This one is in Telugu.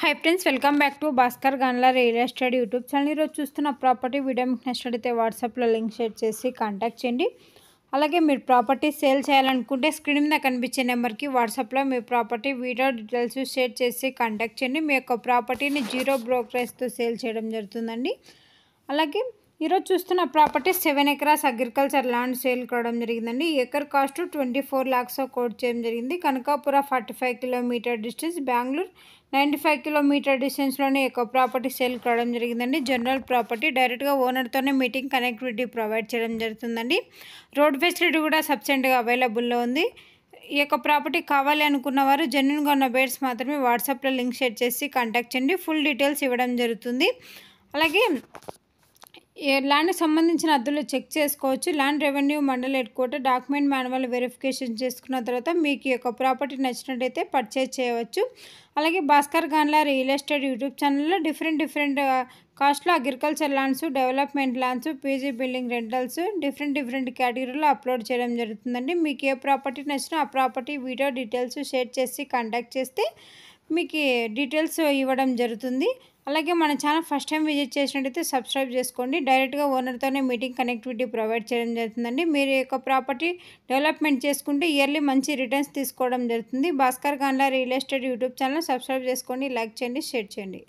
high friends welcome back to Bhaskar Ganla real estate YouTube channel ఈరోజు చూస్తున్న ప్రాపర్టీ వీడియో మీకు నచ్చినట్లయితే వాట్సాప్లో లింక్ షేర్ చేసి కాంటాక్ట్ చేయండి అలాగే మీరు ప్రాపర్టీ సేల్ చేయాలనుకుంటే స్క్రీన్ మీద కనిపించే నెంబర్కి వాట్సాప్లో మీ ప్రాపర్టీ వీడియో డీటెయిల్స్ షేర్ చేసి కాంటాక్ట్ చేయండి మీ యొక్క ప్రాపర్టీని జీరో బ్రోకరేజ్తో సేల్ చేయడం జరుగుతుందండి అలాగే ఈరోజు చూస్తున్న property seven acres agriculture land sale కావడం జరిగిందండి acre cost twenty four lakhs quote చేయడం జరిగింది Kanakapura forty five kilometre distance Bengaluru ninety five kilometre డిస్టెన్స్లోనే ఎక్కువ ప్రాపర్టీ సేల్ కావడం జరిగిందండి జనరల్ ప్రాపర్టీ డైరెక్ట్గా ఓనర్తోనే మీటింగ్ కనెక్టివిటీ ప్రొవైడ్ చేయడం జరుగుతుందండి రోడ్ ఫెసిలిటీ కూడా సబ్సెంట్గా అవైలబుల్లో ఉంది ఈ యొక్క ప్రాపర్టీ కావాలి అనుకున్న వారు జెన్యున్గా ఉన్న బేర్స్ మాత్రమే వాట్సాప్లో లింక్ షేర్ చేసి కాంటాక్ట్ చేయండి ఫుల్ డీటెయిల్స్ ఇవ్వడం జరుగుతుంది అలాగే ల్యాండ్ సంబంధించిన అద్దెలు చెక్ చేసుకోవచ్చు land revenue mandal headquarter document manual verification చేసుకున్న తర్వాత మీకు యొక్క ప్రాపర్టీ నచ్చినట్టయితే పర్చేజ్ చేయవచ్చు అలాగే భాస్కర్ గాన్లా రియల్ ఎస్టేట్ యూట్యూబ్ ఛానల్లో డిఫరెంట్ డిఫరెంట్ కాస్ట్లో agriculture lands development lands PG building rentals different different కేటగిరీలో అప్లోడ్ చేయడం జరుగుతుందండి మీకు ఏ ప్రాపర్టీ నచ్చినా ఆ ప్రాపర్టీ వీడియో డీటెయిల్స్ షేర్ చేసి కాంటాక్ట్ చేస్తే మీకు డీటెయిల్స్ ఇవ్వడం జరుగుతుంది అలాగే మన ఛానల్ ఫస్ట్ టైం విజిట్ చేసినట్టయితే సబ్స్క్రైబ్ చేసుకోండి డైరెక్ట్గా ఓనర్తోనే మీటింగ్ కనెక్టివిటీ ప్రొవైడ్ చేయడం జరుగుతుందండి మీరు యొక్క ప్రాపర్టీ డెవలప్మెంట్ చేసుకుంటే ఇయర్లీ మంచి రిటర్న్స్ తీసుకోవడం జరుగుతుంది Bhaskar గాన్లా real estate YouTube channel subscribe చేసుకోండి లైక్ చేయండి షేర్ చేయండి